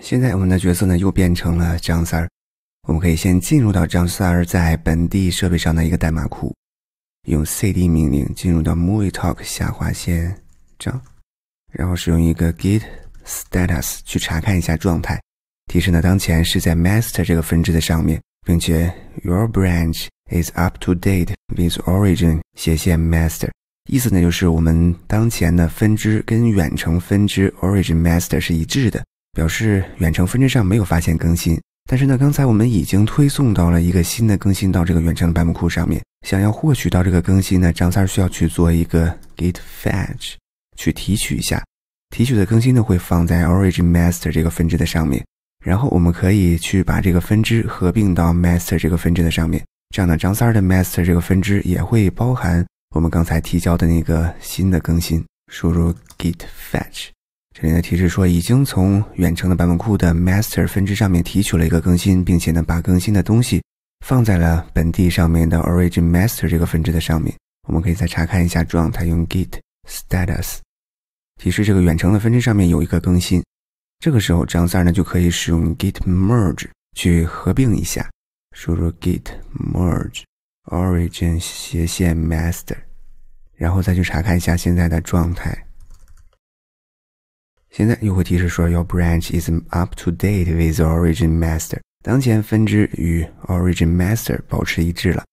现在我们的角色呢又变成了张三儿，我们可以先进入到张三儿在本地设备上的一个代码库，用 cd 命令进入到 m o v i e t a l k 下划线张，然后使用一个 git status 去查看一下状态，提示呢当前是在 master 这个分支的上面，并且 your branch is up to date with origin 斜线 master，意思呢就是我们当前的分支跟远程分支 origin master 是一致的。表示远程分支上没有发现更新，但是呢，刚才我们已经推送到了一个新的更新到这个远程的版本库上面。想要获取到这个更新呢，张三儿需要去做一个 git fetch，去提取一下，提取的更新呢会放在 origin master 这个分支的上面，然后我们可以去把这个分支合并到 master 这个分支的上面，这样呢，张三儿的 master 这个分支也会包含我们刚才提交的那个新的更新。输入 git fetch。这里呢提示说，已经从远程的版本库的 master 分支上面提取了一个更新，并且呢把更新的东西放在了本地上面的 origin master 这个分支的上面。我们可以再查看一下状态，用 git status，提示这个远程的分支上面有一个更新。这个时候，张三呢就可以使用 git merge 去合并一下，输入 git merge origin 斜线 master，然后再去查看一下现在的状态。现在又会提示说，Your branch is up to date with the origin master。当前分支与 origin master 保持一致了，